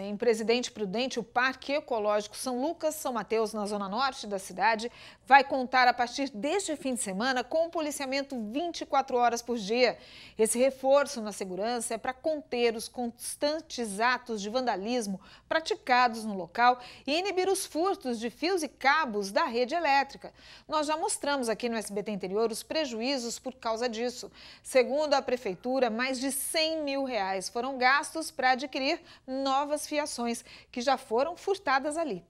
Em Presidente Prudente, o Parque Ecológico São Lucas, São Mateus, na zona norte da cidade, vai contar a partir deste fim de semana com policiamento 24 horas por dia. Esse reforço na segurança é para conter os constantes atos de vandalismo praticados no local e inibir os furtos de fios e cabos da rede elétrica. Nós já mostramos aqui no SBT Interior os prejuízos por causa disso. Segundo a Prefeitura, mais de 100 mil reais foram gastos para adquirir novas fiações que já foram furtadas ali.